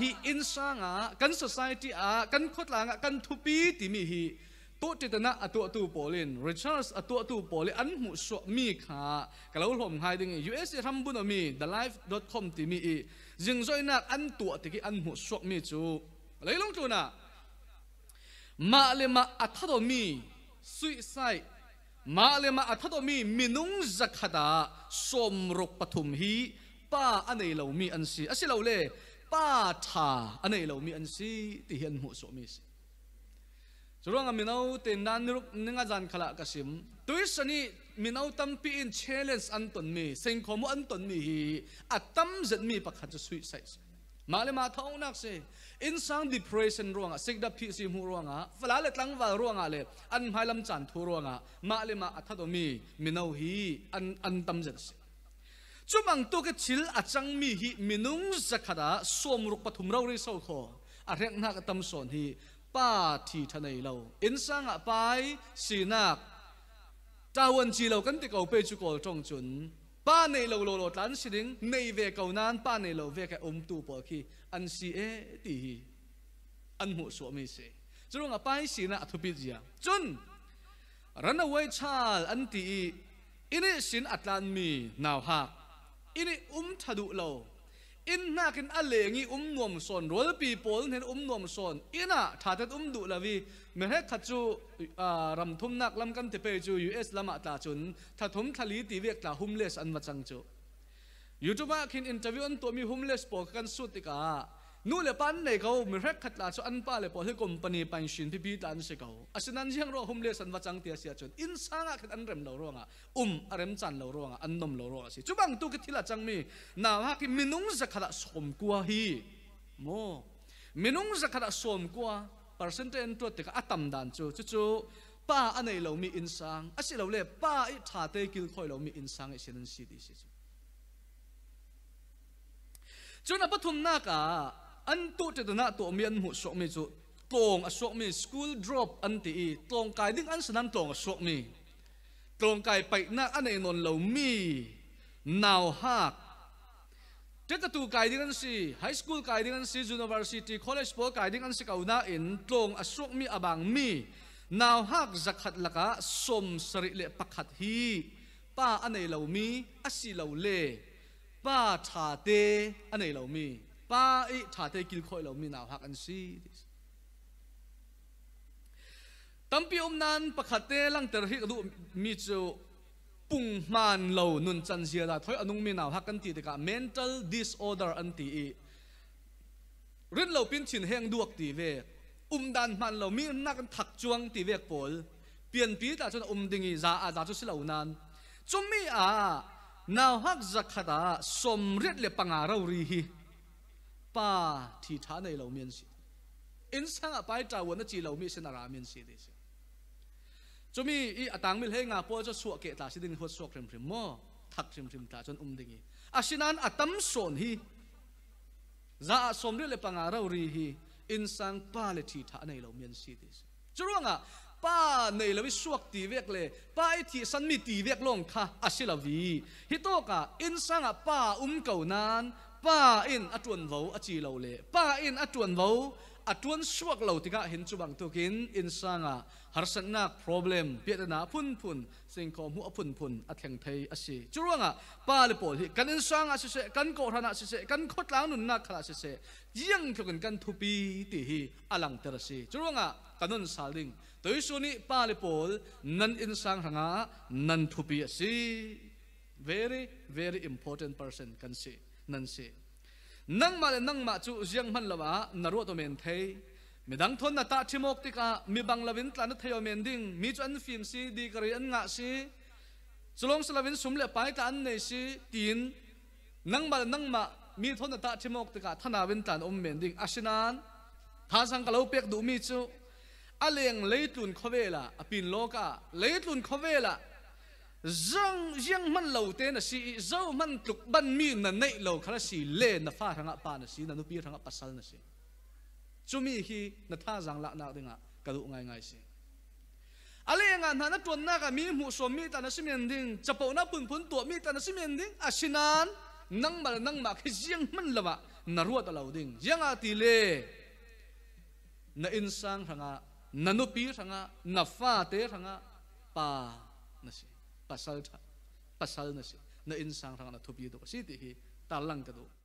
ฮีอินสังอ่ะกันสังคมที่อาะกันคนละอ่กันทุบีที่มีฮีตัวที่ตนะตัวตู้พอลินริชาร์สตัวตู้พอลินอันมุสวมีค่ะก็เราลองหายดึงยูเอสทำบุญมี the life dot com ที่มีจึงจอยนักอันตัวที่กอันมุสวมีจูเลยลงตัวนะมาเลมาอัตโตมีสุยไซมาเลมาอัตโตมีมินุงจักขดาสมรุปฐุมฮีป้าอันนี้เราไม่อันสีอันสีเราเล่ pa anh ấy lo mi an si ti hian mu so mi si mình nấu te nan ruk ninga jan khala kasim tuisani minau tampi in challenge an ton mi sengkhom an ton mi hi atam à, zet mi pakhat chu sui sai mà lên mà thâu nắc se insang depression ruộng à sinh đập phi sim hu ruộng à và lá lệ tăng vào ruộng à lệ anh phải làm chản thu ruộng à mà lên mà thắt đồ mi mình nấu hi an an tâm giật จุมังตัวก็ชิลอาจังมีฮิมินุงสักขาสวมรุกปฐุมเราเรียสาวขออาเรียกนักตำสอนฮิป้าที่ทนายเราอินสังอ่ะไปสีนักตาวันจีเรากันติเกาเปจุกอลจงจุนป้าในเราโลโลตันสิ่งในเวกเอานานป้าในเราเวกอมตูปอกีอันสีเอตีฮิอันหัวสวมีเสจรงอ่ะไปสีนักทุบิจยาจุนรันเอาไว้ชาลอันตีอินิสินอัตลันมีนาวหักอินอุ้มทะดุเราอินนากินอเลงีอุ้มนวมสนรัวปีโปนเห็นอุ้มนวมสนอินะถ้าเธอุ้มดุละวีเมื่อขัดจูอ่ารำทุ่มนักลำกันเตไปจูยูเอสละมาตาจุนถ้าทุ่มทะลีตีเวกตาฮุมเลสอันวัจังจูยูทูบะคินอินเทอร์วิวอันตัวมีฮุมเลสปอกกันสุดติกานู่นเลยปั้นเลยเขาไม่รักขัดลาชอันป้าเลยพอที่กุมปนีปันชินพี่พี่ตันเสกเขาอาศัยนั้นยังรอหุ่มเลสันวัจังเตียเสียจนอินสังอาขัดอันเริ่มเรวร่วงอ่ะอุ้มเริ่มจันเรวร่วงอ่ะอันนมเรวร่วงอะสิจุบังตุกที่ละจังมีนาวากิมินุงสักขัดสมกัวฮีโมมินุงสักขัดสมกัวเปอร์เซนต์เอ็นตัวเด็กอัตมดันจูจูจูป้าอันไหนเรามีอินสังอาศัยเราเล่ป้าอีท่าเตกิลคอยเรามีอินสังไอเชนนั้นสิดีสิจูจนัอปทุมนาคาอันตุจะตนะตัวมีอันหุ่สวมีจุตองอสวมีสกูลดรอปอันตีตองกายดิ้งอันสนันตองอสวมีตองกายไปนักอันเอนนลามีนาวฮักเจ้าตุวกายดิ้งอันสีไฮสกูลกายดิ้งอันสีจุนิวอร์ซิตี้คอลเลจโปกายดิ้งอันสีเขาหน้าอินตองอสวมีอับังมีนาวฮักจักขัดละกะสมสริเลปกขัดฮีป้าอันเอนลามีอัสีเหลวเล่ป้าชาเตอันเอนลามีป้าอีชาเทกิลคอยเรามีนาวหักอันซีตั้มปีอมนั้นประคตลังเตอร์ฮิกดูมีเจ้าปุ่งมันเรานุนจันเสียดาถอยอนุมีนาวหักกันตีแต่กะ mental disorder อันตีอีรินเราเป็นชินแห่งดวกตีเวอุมดันมันเรามีนักถักจวงตีเวกปอลเปลี่ยนปีแต่จนอุมดิงีจาอาจาจุสิเหล่านั้นจุมมีอา nào hắc giặc khát à som riết lệ panga rau ri hi ป้าที่ฐานในเราเมียนสิอินสังอับไปจาวันจีเราเมียนนารามียนสิเดชจมีอีต่างมิเลงอาปัวจะสวกเกตตาสิ่งหัวสวกเรมเรมมอทักเรมเรมตาจนอุ้มดิ้งอีอาชินันอัตมส่วนฮีจะสมเรื่องปังอารารีฮีอินสังป้าเลที่ฐานในเราเมียนสิเดชจรวงอ่ะป้าในเราวิสวกตีเวกเลยป้าที่สันมิตีเวกลงค่ะอาสิลาวีฮิโตกะอินสังอ่ะป้าอุ้มเก่านาน pa in atun vo achi lo le pa in atun vo atun suak lo tika hin chuwang tukin in sanga harsak na problem pietana phun phun sing ko mu phun phun atheng thei asi chuwanga pa le pol hi kan in sanga si se kan ko thana si se kan khot lang nun na khala si se yang thukin kan thupi ti hi alang ter si chuwanga kanun saling toi su ni pa le pol nan in sang ranga nan thupi asi very very important person kan si นั่นสินั่งมาเลยนั่งมาจู่ยังมันละวะนรัวดเมนเทยมีดังทนนาตาชิมกติกามีบังลาวินตลานเทยเมนดิ้งมีจวนฟิลมซีดีกรีอันงะซีสลงสลาวินสุมเลปายตานเนซีตีนนั่งมาเลยนั่งมามีทนนาตาชิมกติกาทนาวินตานอมเมนดิ้งอาชินานท่าสังกะเลวเปียกดูมีจูอเลงเลยตุนขเวล่ะอปินโลกาเลยตุนขเวล่ะ zang yang man lo te na si zo man tuk ban mi na nei lo khara si le na fa thanga pa na si na nupi thanga pasal na si chumi hi na tha jang la na dinga kalu ngai ngai si ale nga na na ton na ka mi mu so mi ta na si men ding chapo na pun pun to mi ta na si men ding asinan nang mal nang ma khi jiang man lawa na ruwa ta lo ding jiang a ti le na insang thanga na nupi thanga na fa te thanga pa na si pasal pasal na si na insang rang na tubido kasi di hi talang kado